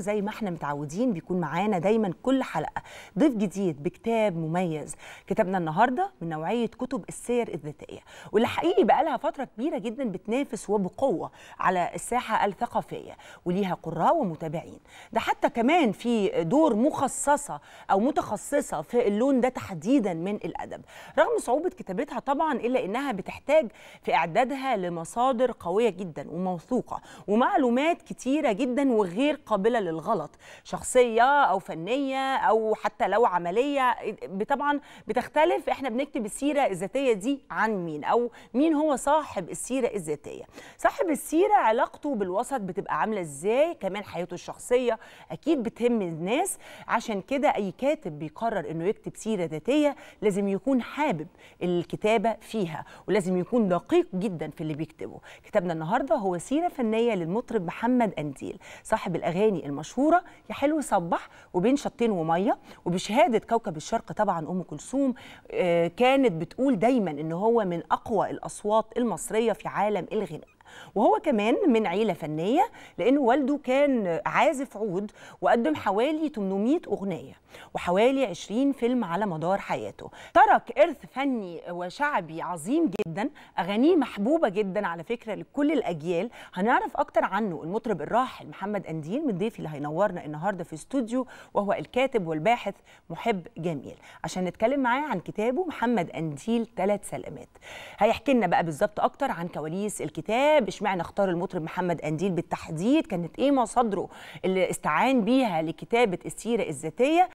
زي ما احنا متعودين بيكون معانا دايما كل حلقه ضيف جديد بكتاب مميز كتابنا النهارده من نوعيه كتب السير الذاتيه واللي حقيقي بقى لها فتره كبيره جدا بتنافس وبقوه على الساحه الثقافيه وليها قراء ومتابعين ده حتى كمان في دور مخصصه او متخصصه في اللون ده تحديدا من الادب رغم صعوبه كتابتها طبعا الا انها بتحتاج في اعدادها لمصادر قويه جدا وموثوقه ومعلومات كتيره جدا وغير قابله للغلط شخصيه او فنيه او حتى لو عمليه طبعا بتختلف احنا بنكتب السيره الذاتيه دي عن مين او مين هو صاحب السيره الذاتيه صاحب السيره علاقته بالوسط بتبقى عامله ازاي كمان حياته الشخصيه اكيد بتهم الناس عشان كده اي كاتب بيقرر انه يكتب سيره ذاتيه لازم يكون حابب الكتابه فيها ولازم يكون دقيق جدا في اللي بيكتبه كتابنا النهارده هو سيره فنيه للمطرب محمد انديل صاحب الاغاني المصرية المشهوره يا حلو صبح وبين شطين وميه وبشهاده كوكب الشرق طبعا ام كلثوم آه، كانت بتقول دايما ان هو من اقوى الاصوات المصريه في عالم الغناء وهو كمان من عيله فنيه لان والده كان عازف عود وقدم حوالي 800 اغنيه وحوالي 20 فيلم على مدار حياته ترك ارث فني وشعبي عظيم جدا اغانيه محبوبه جدا على فكره لكل الاجيال هنعرف اكتر عنه المطرب الراحل محمد انديل من ضيفي اللي هينورنا النهارده في استوديو وهو الكاتب والباحث محب جميل عشان نتكلم معاه عن كتابه محمد انديل ثلاث سلامات هيحكي لنا بقى بالظبط اكتر عن كواليس الكتاب الشباب اشمعنى اختار المطرب محمد قنديل بالتحديد كانت ايه مصادره اللي استعان بيها لكتابه السيره الذاتيه